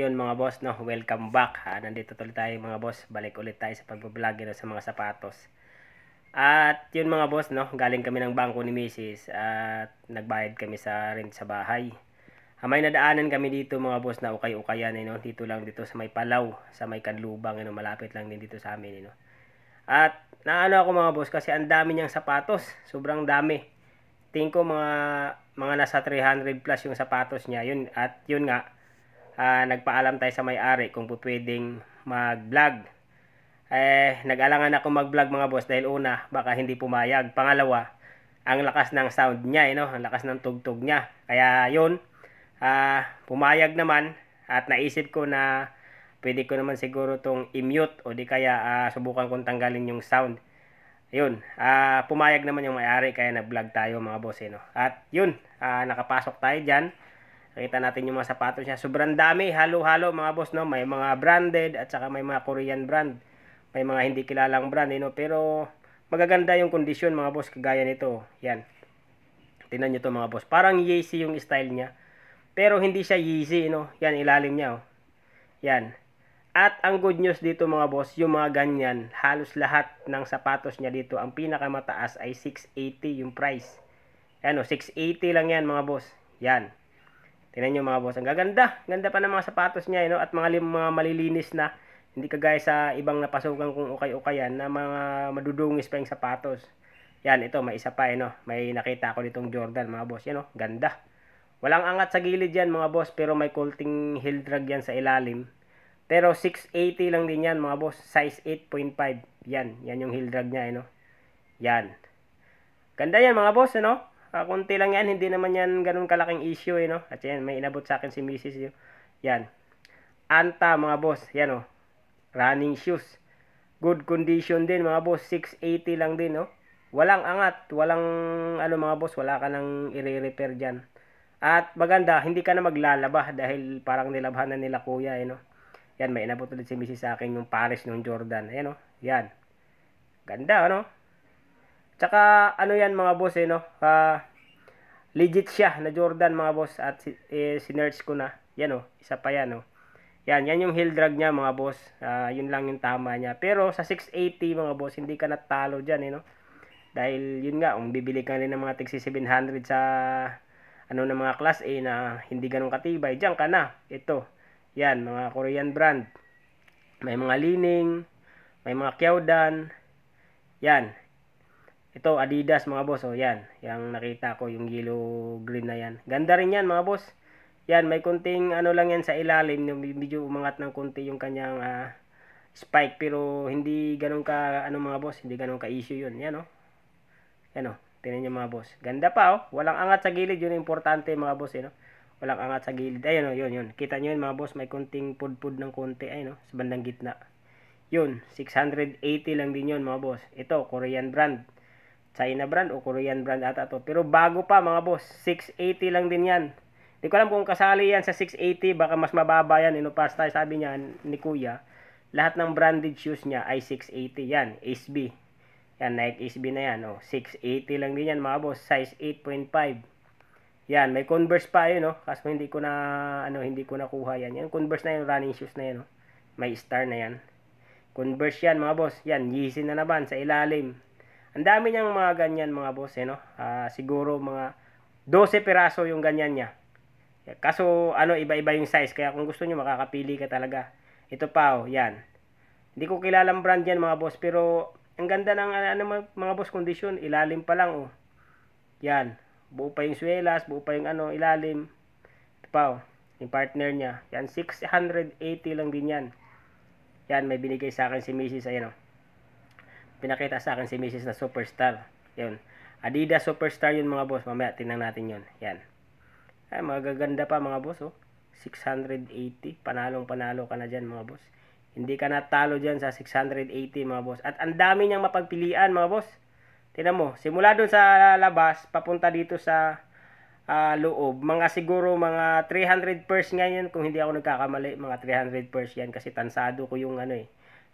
yun mga boss, no? Welcome back, ha? Nandito tuloy tayo mga boss. Balik ulit tayo sa pagbablog you know, sa mga sapatos. At yun mga boss, no? Galing kami ng bangko ni Mrs. At nagbayad kami sa rent sa bahay. Ha, may nadaanan kami dito mga boss na ukay-ukayan, you know? Dito lang dito sa may Palaw, sa may Kanlubang, you know? Malapit lang din dito sa amin, you know? At naano ako mga boss kasi ang dami niyang sapatos. Sobrang dami. Tingin ko mga mga nasa 300 plus yung sapatos niya. Yun, at yun nga, uh, nagpaalam tayo sa may-ari kung pwedeng mag-vlog. Eh, nag-alangan ako mag-vlog mga boss dahil una, baka hindi pumayag. Pangalawa, ang lakas ng sound niya, eh, no? ang lakas ng tugtog niya. Kaya yun, uh, pumayag naman at naisip ko na pwede ko naman siguro tong i-mute o di kaya uh, subukan kong tanggalin yung sound. Yun, uh, pumayag naman yung may-ari kaya nag-vlog tayo mga boss. Eh, no? At yun, uh, nakapasok tayo dyan. Nakita natin yung mga sapatos niya. Sobrang dami, halo-halo mga boss, no? May mga branded at saka may mga Korean brand. May mga hindi kilalang brand, eh, no? Pero magaganda yung kondisyon mga boss, kagaya nito. Yan. Tingnan niyo to mga boss. Parang Yeezy yung style niya. Pero hindi siya Yeezy, no? Yan, ilalim niya, oh. Yan. At ang good news dito mga boss, yung mga ganyan, halos lahat ng sapatos niya dito, ang pinakamataas ay 680 yung price. Ano, 680 lang yan mga boss. Yan. Tingnan nyo mga boss, ang gaganda. Ganda pa ng mga sapatos niya, you eh, at mga, mga malilinis na. Hindi kagaya sa ibang napasukan kung ukay-ukayan na mga madudungis pa yung sapatos. Yan, ito, may isa pa, eh, no? May nakita ko nitong Jordan, mga boss. Yan, you ganda. Walang angat sa gilid yan, mga boss, pero may colting heel drag yan sa ilalim. Pero 680 lang din yan, mga boss. Size 8.5. Yan, yan yung heel drag niya, eh, no? Yan. Ganda yan, mga boss, ano? Eh, you Uh, konti lang yan, hindi naman yan ganun kalaking issue eh, no? At yan, may inabot sa akin si Mrs. Yun. Eh. Yan. Anta, mga boss. Yan, oh. Running shoes. Good condition din, mga boss. 680 lang din, no? Oh. Walang angat. Walang, ano mga boss, wala ka nang i-repair dyan. At maganda, hindi ka na maglalaba dahil parang nilabhan na nila kuya, eh, no? Yan, may inabot ulit si Mrs. sa akin yung Paris nung Jordan. Ayan, oh. Yan. Ganda, ano? Tsaka ano yan mga boss eh no. Uh, legit siya na Jordan mga boss at eh, sinerge ko na. Yan oh, isa pa yan oh. Yan, yan yung heel drag niya mga boss. Uh, yun lang yung tama niya. Pero sa 680 mga boss, hindi ka natalo diyan eh no. Dahil yun nga, kung bibili ka rin ng mga tig 700 sa ano na mga class A na hindi ganun katibay, diyan ka na. Ito. Yan, mga Korean brand. May mga Lining, may mga Kyaudan. Yan, ito, Adidas mga boss. oh, yan. Yang nakita ko, yung yellow green na yan. Ganda rin yan mga boss. Yan, may kunting ano lang yan sa ilalim. Medyo umangat ng konti yung kanyang uh, spike. Pero hindi ganoon ka, ano mga boss, hindi ganoon ka issue yun. Yan oh. Yan o. Oh. Tinan nyo mga boss. Ganda pa Oh. Walang angat sa gilid. Yun importante mga boss. eh, no? Walang angat sa gilid. Ayun oh, yun, yun. Kita niyo yun mga boss. May kunting pud-pud ng konti, Ayun o, oh, sa bandang gitna. Yun, 680 lang din yun mga boss. Ito, Korean brand. China brand o Korean brand ata to. Pero bago pa mga boss, 680 lang din yan. Hindi ko alam kung kasali yan sa 680, baka mas mababa yan. Inupas tayo, sabi niya ni Kuya. Lahat ng branded shoes niya ay 680 yan, SB. Yan, Nike SB na yan. Oh. 680 lang din yan mga boss, size 8.5. Yan, may Converse pa yun, no? Oh, kaso hindi ko na, ano, hindi ko nakuha yan. Yan, Converse na yung running shoes na yan, no? Oh. May star na yan. Converse yan, mga boss. Yan, Yeezy na naman sa ilalim. Ang dami niyang mga ganyan mga boss eh, no? Uh, siguro mga 12 piraso yung ganyan niya. Kaso ano iba-iba yung size kaya kung gusto niyo makakapili ka talaga. Ito pa oh, yan. Hindi ko kilalang brand yan mga boss pero ang ganda ng ah, ano, mga boss condition, ilalim pa lang oh. Yan, buo pa yung swelas, buo pa yung ano, ilalim. Ito pa oh, yung partner niya. Yan 680 lang din yan. Yan may binigay sa akin si Mrs. ayan oh pinakita sa akin si Mrs. na superstar. Yun. Adidas superstar yun mga boss. Mamaya, tingnan natin yun. Yan. Ay, magaganda pa mga boss. Oh. 680. Panalong panalo ka na dyan mga boss. Hindi ka natalo dyan sa 680 mga boss. At ang dami niyang mapagpilian mga boss. Tingnan mo, simula doon sa labas, papunta dito sa uh, loob. Mga siguro mga 300 pairs ngayon kung hindi ako nagkakamali, mga 300 pairs yan kasi tansado ko yung ano eh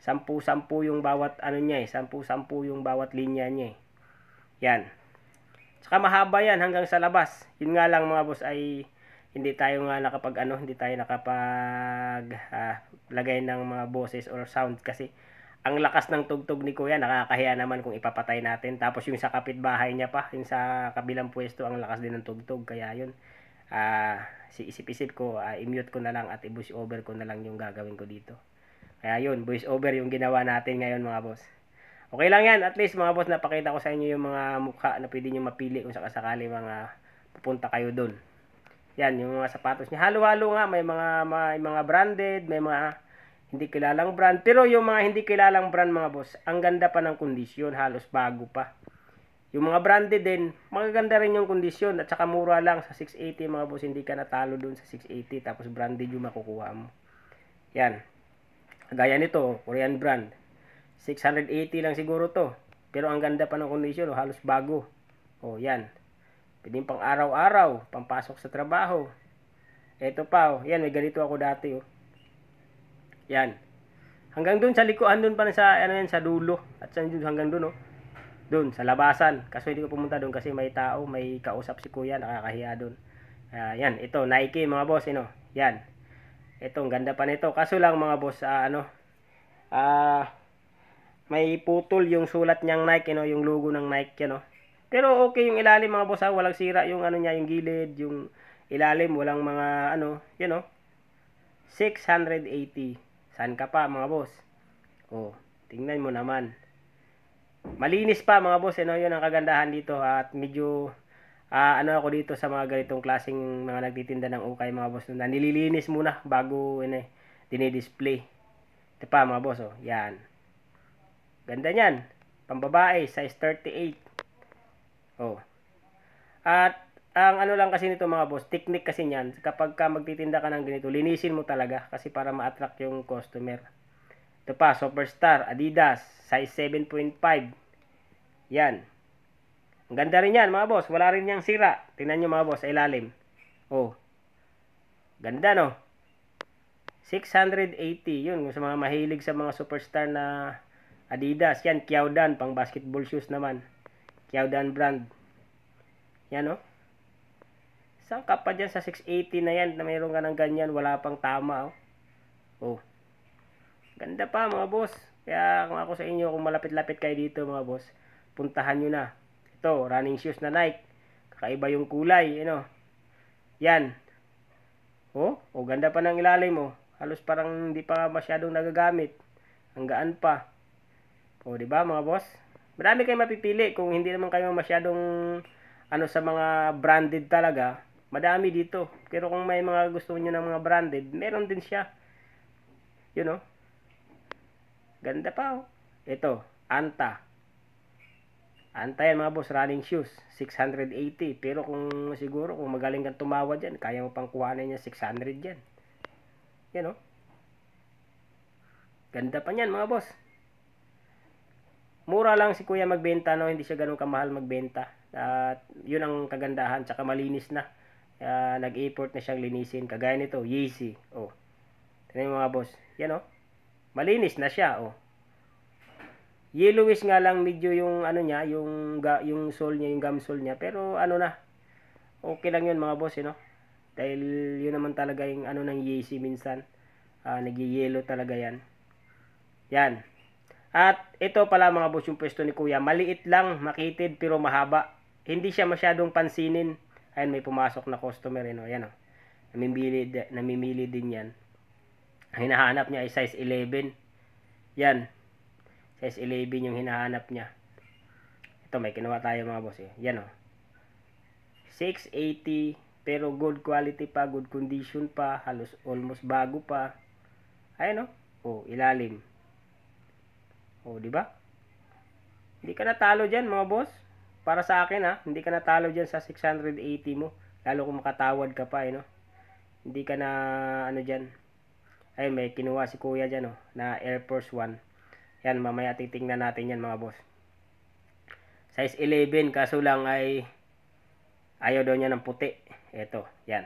sampu-sampu yung bawat ano niya eh, sampu-sampu yung bawat linya niya eh. Yan. Tsaka mahaba yan hanggang sa labas. Yun nga lang mga boss ay hindi tayo nga nakapag ano, hindi tayo nakapag ah, lagay ng mga boses or sound kasi ang lakas ng tugtog ni Kuya, nakakahiya naman kung ipapatay natin. Tapos yung sa kapitbahay niya pa, yung sa kabilang pwesto, ang lakas din ng tugtog. Kaya yun, uh, si isip-isip ko, uh, i-mute ko na lang at i-voice over ko na lang yung gagawin ko dito. Kaya yun, voice over yung ginawa natin ngayon mga boss. Okay lang yan. At least mga boss, napakita ko sa inyo yung mga mukha na pwede nyo mapili kung sakasakali mga pupunta kayo doon. Yan, yung mga sapatos niya. Halo-halo nga, may mga, may mga branded, may mga hindi kilalang brand. Pero yung mga hindi kilalang brand mga boss, ang ganda pa ng kondisyon, halos bago pa. Yung mga branded din, magaganda rin yung kondisyon at saka mura lang sa 680 mga boss, hindi ka natalo doon sa 680 tapos branded yung makukuha mo. Yan. Gaya nito, Korean brand. 680 lang siguro to. Pero ang ganda pa ng condition, oh, halos bago. O, oh, yan. Pwede pang araw-araw, pampasok sa trabaho. Ito pa, oh. yan, may ganito ako dati. Oh. Yan. Hanggang dun sa likuan dun pa sa, ano yan, sa dulo. At sa, hanggang dun, oh. Dun, sa labasan. Kaso hindi ko pumunta dun kasi may tao, may kausap si kuya, nakakahiya dun. Uh, yan, ito, Nike mga boss, ano. Yan. Ito, ang ganda pa nito. Kaso lang mga boss, uh, ano, ah, uh, may putol yung sulat niyang Nike, you know, yung logo ng Nike, you know. Pero okay yung ilalim mga boss, ha? Ah. walang sira yung ano niya, yung gilid, yung ilalim, walang mga ano, you know. 680. San ka pa mga boss? Oh, tingnan mo naman. Malinis pa mga boss, ano, eh, you know, yun ang kagandahan dito at medyo uh, ano ako dito sa mga ganitong klaseng mga nagtitinda ng ukay mga boss. Na nililinis muna bago ini ano eh, dinidisplay. Ito pa mga boss, oh. Yan. Ganda niyan. Pambabae, size 38. Oh. At ang ano lang kasi nito mga boss, technique kasi niyan, kapag ka magtitinda ka ng ganito, linisin mo talaga kasi para ma-attract yung customer. Ito pa, Superstar, Adidas, size 7.5. Yan. Ang ganda rin yan, mga boss. Wala rin niyang sira. Tingnan nyo, mga boss, sa ilalim. Oh. Ganda, no? 680. Yun, sa mga mahilig sa mga superstar na Adidas. Yan, Kiaodan, pang basketball shoes naman. Kiaodan brand. Yan, no? Saan ka pa dyan sa 680 na yan na mayroon ka ng ganyan? Wala pang tama, oh. Oh. Ganda pa, mga boss. Kaya kung ako sa inyo, kung malapit-lapit kayo dito, mga boss, puntahan nyo na. Ito, running shoes na Nike. Kakaiba yung kulay, ano. Yan. Oh, o oh, ganda pa ng ilalim mo. Oh. Halos parang hindi pa masyadong nagagamit. Ang gaan pa. O, oh, di ba mga boss? Marami kayong mapipili kung hindi naman kayo masyadong ano sa mga branded talaga. Madami dito. Pero kung may mga gusto niyo ng mga branded, meron din siya. You know? Ganda pa oh. Ito, Anta. Antayan mga boss, running shoes, 680. Pero kung siguro, kung magaling kang tumawa dyan, kaya mo pang kuhanin niya 600 dyan. Yan o. Oh. Ganda pa niyan mga boss. Mura lang si kuya magbenta, no? hindi siya ganun kamahal magbenta. At yun ang kagandahan, tsaka malinis na. Uh, Nag-effort na siyang linisin. Kagaya nito, Yeezy. Oh. Tignan mga boss. Yan o. Oh. Malinis na siya. Oh. Yellowish nga lang medyo yung ano niya, yung ga, yung sole niya, yung gum sole niya, pero ano na. Okay lang 'yun mga boss, eh, no? Dahil 'yun naman talaga yung ano ng Yeezy minsan. Uh, ah, Nagye-yellow talaga 'yan. Yan. At ito pala mga boss yung pwesto ni Kuya. Maliit lang, makitid pero mahaba. Hindi siya masyadong pansinin. Ayun, may pumasok na customer eh, no? Yan, oh. Namimili, namimili din 'yan. Hinahanap niya ay size 11. Yan size 11 yung hinahanap niya ito may kinawa tayo mga boss eh. yan o oh. 680 pero good quality pa good condition pa halos almost bago pa ayun oh, oh ilalim oh di ba hindi ka natalo diyan mga boss para sa akin ha hindi ka natalo diyan sa 680 mo lalo kung makatawad ka pa eh no hindi ka na ano diyan ayun may kinuha si kuya diyan oh na Air Force 1 yan, mamaya titingnan natin yan mga boss. Size 11, kaso lang ay ayaw daw niya ng puti. Ito, yan.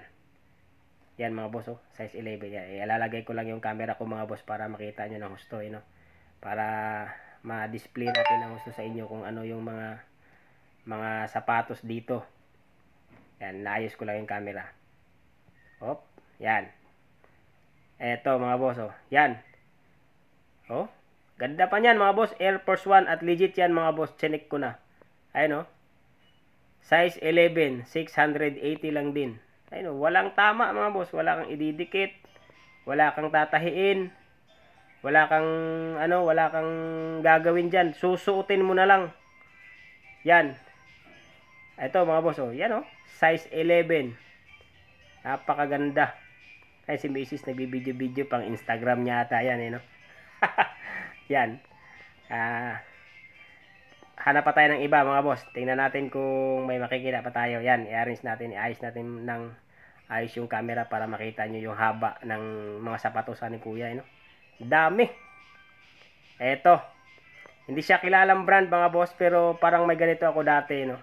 Yan mga boss, oh. size 11. Yan. Eh, ilalagay ko lang yung camera ko mga boss para makita nyo ng husto. Eh, no? Para ma-display natin ng husto sa inyo kung ano yung mga mga sapatos dito. Yan, naayos ko lang yung camera. Op, yan. Ito mga boss, oh. Yan. Oh, Ganda pa niyan mga boss. Air Force 1 at legit yan mga boss. Chinik ko na. Ayun o. Oh. Size 11. 680 lang din. Ayun o. Oh. Walang tama mga boss. Wala kang ididikit. Wala kang tatahiin. Wala kang ano. Wala kang gagawin diyan, Susuotin mo na lang. Yan. Ito mga boss. oh, Yan oh. Size 11. Napakaganda. Ay si Mrs. nagbibideo-video pang Instagram niya ata yan eh no. Yan. Ah, uh, hanap pa tayo ng iba mga boss. Tingnan natin kung may makikita pa tayo. Yan, i-arrange natin, i-ayos natin ng ayos yung camera para makita nyo yung haba ng mga sapatos ni kuya. You eh, no? Know? Dami. Eto. Hindi siya kilalang brand mga boss pero parang may ganito ako dati. no?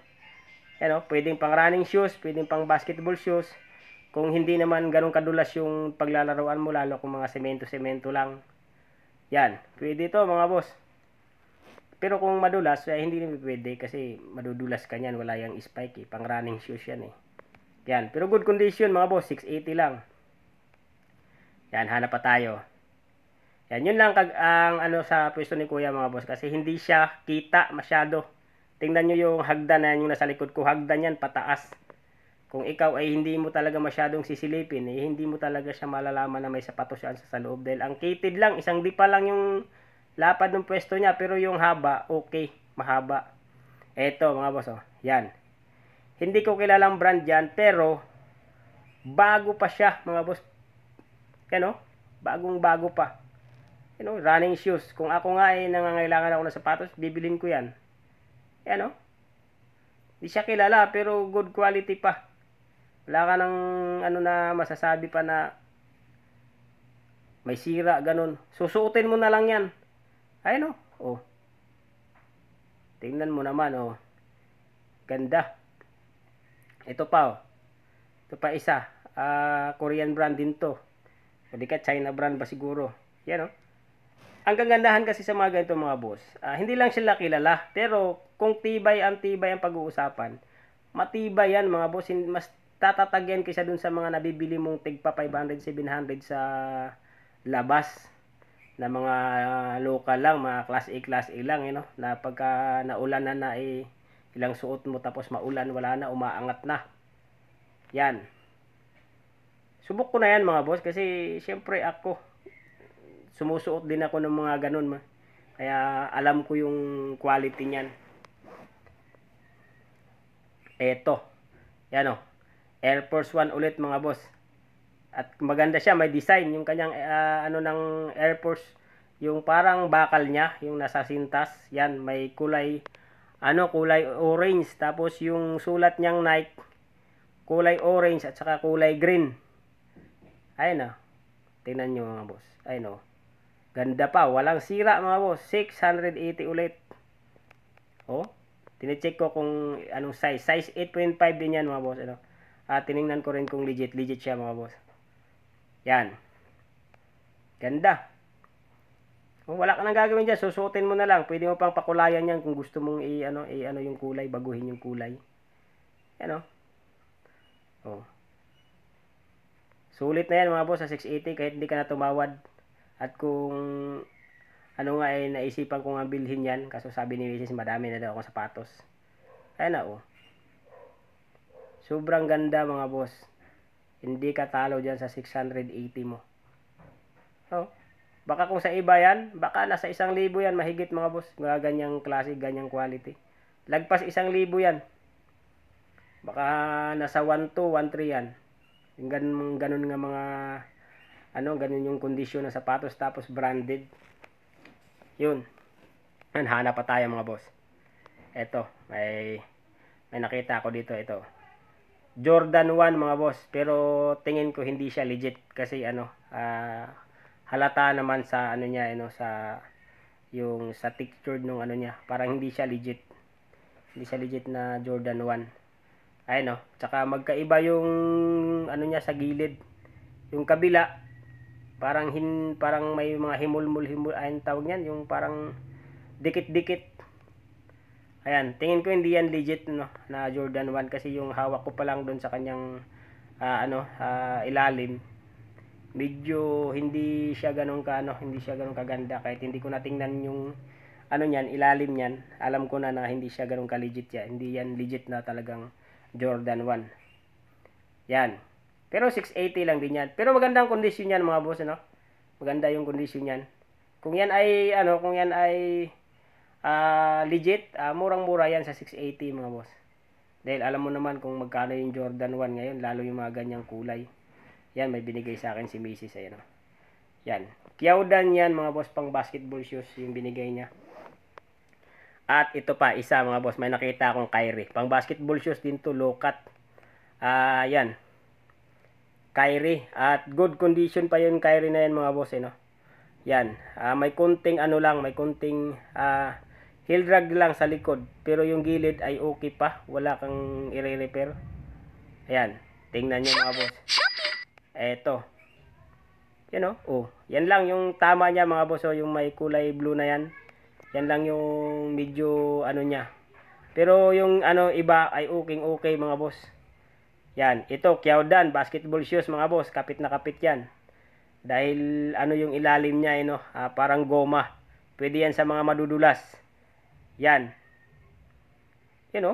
Ano, Pwedeng pang running shoes, pwedeng pang basketball shoes. Kung hindi naman ganun kadulas yung paglalaroan mo lalo kung mga semento-semento lang yan, pwede to mga boss. Pero kung madulas, eh, hindi rin pwede kasi madudulas ka niyan, wala yung spike eh. Pang running shoes yan eh. Yan, pero good condition mga boss, 680 lang. Yan, hanap pa tayo. Yan, yun lang kag ang ano sa pwesto ni Kuya mga boss kasi hindi siya kita masyado. Tingnan niyo yung hagdan na yung nasa likod ko, hagdan yan pataas kung ikaw ay hindi mo talaga masyadong sisilipin, eh, hindi mo talaga siya malalaman na may sapatos siya sa loob. Dahil ang kitid lang, isang dipa lang yung lapad ng pwesto niya, pero yung haba, okay, mahaba. Eto mga boss, oh, yan. Hindi ko kilalang brand yan, pero bago pa siya mga boss. Yan oh, bagong bago pa. You oh, know, running shoes. Kung ako nga ay eh, nangangailangan ako ng sapatos, bibilin ko yan. Yan oh. Hindi siya kilala, pero good quality pa. Wala ka ng ano na masasabi pa na may sira, ganun. Susuotin mo na lang yan. Ayun o. Oh. oh. Tingnan mo naman Oh. Ganda. Ito pa Oh. Ito pa isa. Uh, Korean brand din to. O ka China brand ba siguro. Yan Oh. Ang kagandahan kasi sa mga ganito mga boss, uh, hindi lang sila kilala, pero kung tibay ang tibay ang pag-uusapan, matibay yan mga boss, mas tatatag kaysa dun sa mga nabibili mong tigpa 500, 700 sa labas na mga ah, local lang, mga class A, class A lang, eh, no? na pagka naulan na na eh, ilang suot mo tapos maulan, wala na, umaangat na. Yan. Subok ko na yan mga boss kasi siyempre ako, sumusuot din ako ng mga ganun. Ma. Kaya alam ko yung quality niyan. Eto. Yan o. Oh. Air Force 1 ulit mga boss. At maganda siya, may design yung kanyang uh, ano ng Air Force, yung parang bakal niya, yung nasa sintas, yan may kulay ano kulay orange tapos yung sulat niyang Nike kulay orange at saka kulay green. Ayun oh. Tingnan niyo mga boss. Ayun oh. Ganda pa, walang sira mga boss. 680 ulit. Oh. Tine-check ko kung anong size. Size 8.5 din yan mga boss. Ano? uh, tiningnan ko rin kung legit. Legit siya mga boss. Yan. Ganda. Kung wala ka nang gagawin diyan, susuotin mo na lang. Pwede mo pang pakulayan yan kung gusto mong i-ano, i-ano yung kulay, baguhin yung kulay. Ano? Oh. Sulit na yan mga boss sa 680 kahit hindi ka na tumawad. At kung ano nga eh, naisipan kong nga bilhin yan. kasi sabi ni Mrs. madami na daw akong sapatos. Ayan na oh. Sobrang ganda mga boss. Hindi ka talo dyan sa 680 mo. Oh, baka kung sa iba yan, baka nasa isang libo yan, mahigit mga boss. Mga ganyang klase, ganyang quality. Lagpas isang libo yan. Baka nasa 1 to 1 3 yan. Yung ganun, ganun nga mga, ano, ganun yung kondisyon ng sapatos tapos branded. Yun. Hanap pa tayo mga boss. Eto, may, may nakita ako dito, ito. Jordan 1 mga boss pero tingin ko hindi siya legit kasi ano uh, halata naman sa ano niya ano sa yung sa texture nung ano niya parang hindi siya legit hindi siya legit na Jordan 1 ayun no tsaka magkaiba yung ano niya sa gilid yung kabila parang hin parang may mga himul himul ayun tawag niyan yung parang dikit-dikit Ayan, tingin ko hindi yan legit no, na Jordan 1 kasi yung hawak ko pa lang doon sa kanyang uh, ano, uh, ilalim. Medyo hindi siya ganun ka ano, hindi siya ganun kaganda kahit hindi ko natingnan yung ano niyan, ilalim niyan. Alam ko na na hindi siya ganun ka legit yan. Hindi yan legit na talagang Jordan 1. Yan. Pero 680 lang din yan. Pero magandang kondisyon niyan mga boss, no? Maganda yung kondisyon niyan. Kung yan ay ano, kung yan ay uh, legit, uh, murang-mura yan sa 680 mga boss. Dahil alam mo naman kung magkano yung Jordan 1 ngayon, lalo yung mga ganyang kulay. Yan, may binigay sa akin si Mrs. Ayan, oh. Yan. Kyaudan yan mga boss, pang basketball shoes yung binigay niya. At ito pa, isa mga boss, may nakita akong Kyrie. Pang basketball shoes din to, low cut. Uh, yan. Kyrie. At good condition pa yun Kyrie na yan mga boss, eh, no? Yan. Uh, may kunting ano lang, may kunting uh, heel drag lang sa likod pero yung gilid ay okay pa wala kang i-repair ayan tingnan nyo mga boss eto yan o oh. oh. yan lang yung tama niya mga boss oh, yung may kulay blue na yan yan lang yung medyo ano niya pero yung ano iba ay okay okay mga boss yan ito Kyaudan basketball shoes mga boss kapit na kapit yan dahil ano yung ilalim niya eh, no? ah, parang goma pwede yan sa mga madudulas yan. Yan o.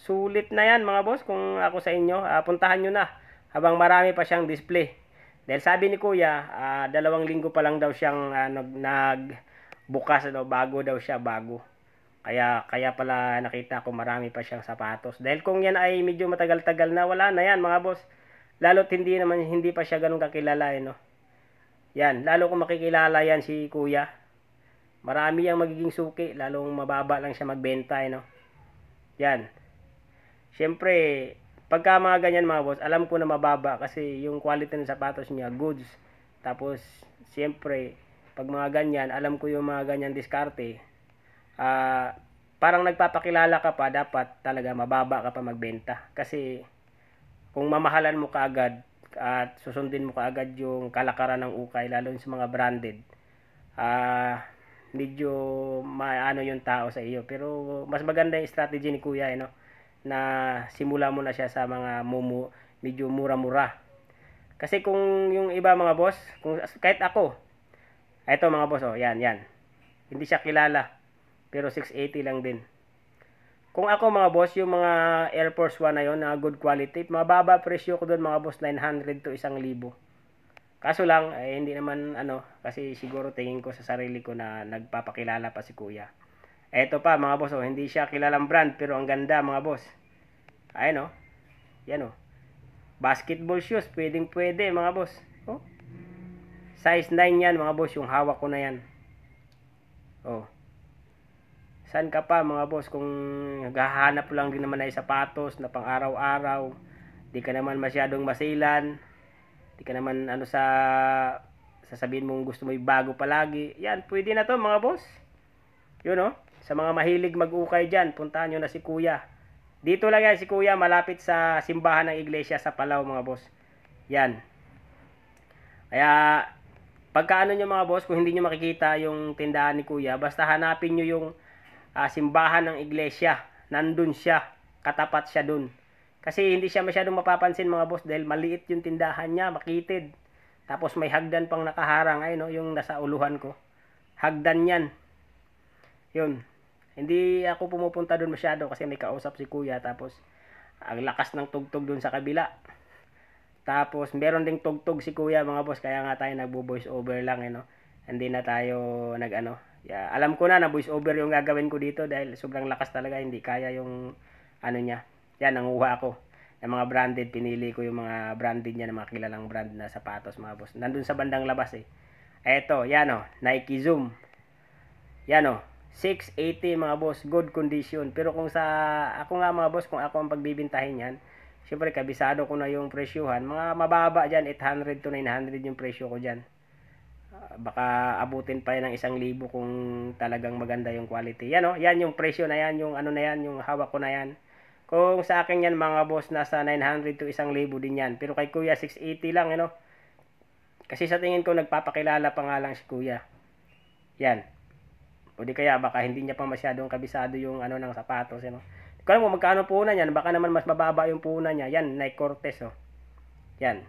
Sulit na yan mga boss kung ako sa inyo. Uh, puntahan nyo na habang marami pa siyang display. Dahil sabi ni kuya, uh, dalawang linggo pa lang daw siyang uh, nagbukas ano, bago daw siya bago. Kaya kaya pala nakita ko marami pa siyang sapatos. Dahil kung yan ay medyo matagal-tagal na, wala na yan mga boss. Lalo't hindi naman hindi pa siya ganun kakilala eh, no. Yan, lalo kung makikilala yan si Kuya marami ang magiging suki lalong mababa lang siya magbenta eh, no yan syempre pagka mga ganyan mga boss alam ko na mababa kasi yung quality ng sapatos niya goods tapos syempre pag mga ganyan alam ko yung mga ganyan diskarte ah uh, parang nagpapakilala ka pa dapat talaga mababa ka pa magbenta kasi kung mamahalan mo kaagad at susundin mo kaagad yung kalakaran ng ukay lalo yung sa mga branded ah uh, medyo maano yung tao sa iyo. Pero mas maganda yung strategy ni Kuya, eh, no? na simula mo na siya sa mga mumu, medyo mura-mura. Kasi kung yung iba mga boss, kung, kahit ako, eto mga boss, oh, yan, yan. Hindi siya kilala, pero 680 lang din. Kung ako mga boss, yung mga Air Force 1 na yon na good quality, mababa presyo ko doon mga boss, 900 to 1,000. Kaso lang, eh, hindi naman ano, kasi siguro tingin ko sa sarili ko na nagpapakilala pa si kuya. Eto pa mga boss, oh, hindi siya kilalang brand pero ang ganda mga boss. Ayan oh. Yan oh. Basketball shoes, pwedeng pwede mga boss. Oh. Size 9 yan mga boss, yung hawak ko na yan. Oh. San ka pa mga boss kung naghahanap lang din naman ay sapatos na pang araw-araw. Di ka naman masyadong masilan. Di ka naman ano sa sasabihin mong gusto mo bago palagi. Yan, pwede na to mga boss. Yun no? Oh. Sa mga mahilig mag-ukay dyan, puntahan nyo na si Kuya. Dito lang yan si Kuya, malapit sa simbahan ng iglesia sa Palaw mga boss. Yan. Kaya, pagkaano nyo mga boss, kung hindi nyo makikita yung tindahan ni Kuya, basta hanapin nyo yung uh, simbahan ng iglesia. Nandun siya, katapat siya dun. Kasi hindi siya masyadong mapapansin mga boss dahil maliit yung tindahan niya, makitid. Tapos may hagdan pang nakaharang, ay no, yung nasa uluhan ko. Hagdan yan. Yun. Hindi ako pumupunta doon masyado kasi may kausap si kuya tapos ang lakas ng tugtog doon sa kabila. Tapos meron ding tugtog si kuya mga boss kaya nga tayo nagbo-voice over lang ay eh, no. Hindi na tayo nagano. Yeah, alam ko na na voice over yung gagawin ko dito dahil sobrang lakas talaga hindi kaya yung ano niya, yan, nanguha ako ng mga branded. Pinili ko yung mga branded niya ng mga kilalang brand na sapatos mga boss. Nandun sa bandang labas eh. Eto, yan o. Oh. Nike Zoom. Yan o. 680 mga boss. Good condition. Pero kung sa ako nga mga boss, kung ako ang pagbibintahin yan, syempre kabisado ko na yung presyuhan. Mga mababa dyan, 800 to 900 yung presyo ko dyan ah, baka abutin pa yan ng isang libo kung talagang maganda yung quality. Yan o, oh. yan yung presyo na yan, yung ano na yan, yung hawak ko na yan. Kung sa akin yan mga boss, nasa 900 to 1,000 din yan. Pero kay kuya, 680 lang, you know. Kasi sa tingin ko, nagpapakilala pa nga lang si kuya. Yan. O di kaya, baka hindi niya pa masyadong kabisado yung ano ng sapatos, you know. Kung alam mo, magkano punan yan, baka naman mas mababa yung punan niya. Yan, Nike Cortez, oh. Yan.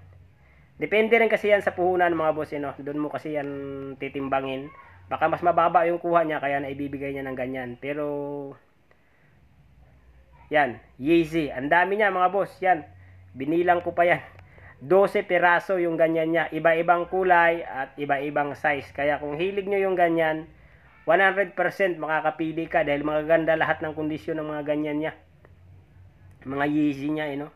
Depende rin kasi yan sa puhunan mga boss, you know. Doon mo kasi yan titimbangin. Baka mas mababa yung kuha niya, kaya naibibigay niya ng ganyan. Pero, yan, Yeezy. Ang dami niya mga boss. Yan, binilang ko pa yan. 12 piraso yung ganyan niya. Iba-ibang kulay at iba-ibang size. Kaya kung hilig nyo yung ganyan, 100% makakapili ka dahil magaganda lahat ng kondisyon ng mga ganyan niya. Mga Yeezy niya, eh, no?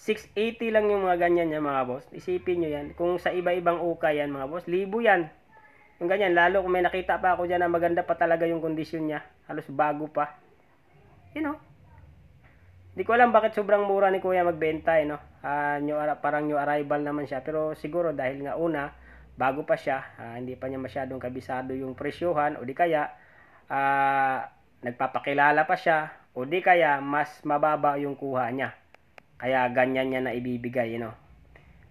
680 lang yung mga ganyan niya mga boss. Isipin nyo yan. Kung sa iba-ibang uka yan mga boss, libo yan. Yung ganyan, lalo kung may nakita pa ako dyan na maganda pa talaga yung kondisyon niya. Halos bago pa. You know, hindi ko alam bakit sobrang mura ni Kuya magbenta eh, no? Uh, new, parang new arrival naman siya. Pero siguro dahil nga una, bago pa siya, uh, hindi pa niya masyadong kabisado yung presyohan o di kaya uh, nagpapakilala pa siya o di kaya mas mababa yung kuha niya. Kaya ganyan niya na ibibigay, you eh, know?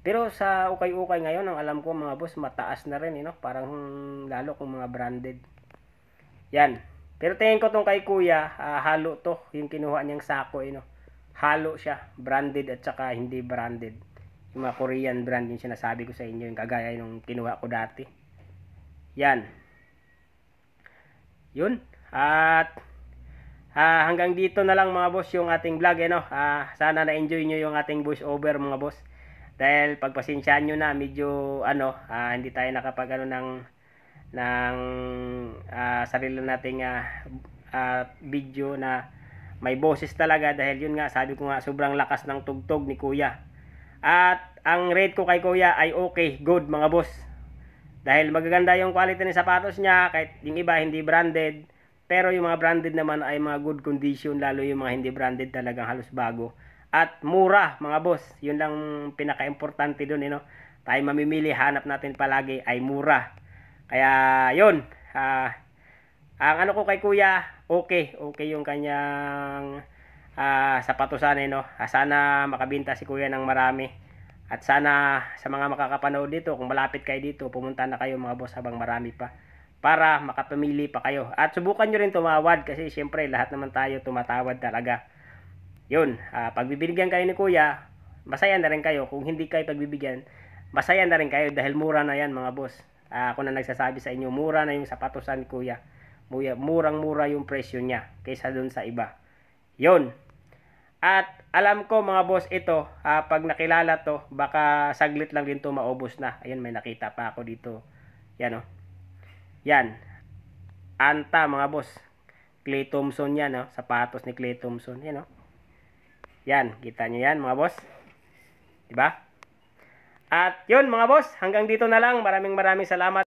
Pero sa ukay-ukay ngayon, ang alam ko mga boss, mataas na rin, you eh, know? parang lalo kung mga branded. Yan. Pero tingin ko tong kay kuya, uh, halo to, yung kinuha niyang sako, you eh, know? halo siya, branded at saka hindi branded. Yung mga Korean brand yung sinasabi ko sa inyo, yung kagaya nung kinuha ko dati. Yan. Yun. At ah, hanggang dito na lang mga boss yung ating vlog. Eh, no? ah, sana na-enjoy nyo yung ating voice over mga boss. Dahil pagpasensyaan nyo na, medyo ano, ah, hindi tayo nakapag ano ng ng uh, sarili nating uh, uh, video na may boses talaga dahil yun nga, sabi ko nga, sobrang lakas ng tugtog ni kuya. At ang rate ko kay kuya ay okay, good mga boss. Dahil magaganda yung quality ng sapatos niya, kahit yung iba hindi branded. Pero yung mga branded naman ay mga good condition, lalo yung mga hindi branded talagang halos bago. At mura mga boss, yun lang pinaka-importante dun. You eh, know? Tayo mamimili, hanap natin palagi ay mura. Kaya yun, uh, ang ano ko kay kuya, okay, okay yung kanyang uh, ah, sapatosan eh, no? Ah, sana makabinta si kuya ng marami. At sana sa mga makakapanood dito, kung malapit kayo dito, pumunta na kayo mga boss habang marami pa para makapamili pa kayo. At subukan nyo rin tumawad kasi siyempre lahat naman tayo tumatawad talaga. Yun, uh, ah, pag bibigyan kayo ni kuya, masaya na rin kayo. Kung hindi kayo pagbibigyan, masaya na rin kayo dahil mura na yan mga boss. Uh, ako na nagsasabi sa inyo, mura na yung sapatosan ni kuya murang-mura yung presyo niya kaysa dun sa iba. Yon. At alam ko mga boss ito, uh, pag nakilala to, baka saglit lang din to maubos na. Ayun, may nakita pa ako dito. Yan oh. Yan. Anta mga boss. Clay Thompson yan oh. Sapatos ni Clay Thompson. Yan oh. Yan, kita nyo yan mga boss. 'Di ba? At 'yun mga boss, hanggang dito na lang. Maraming maraming salamat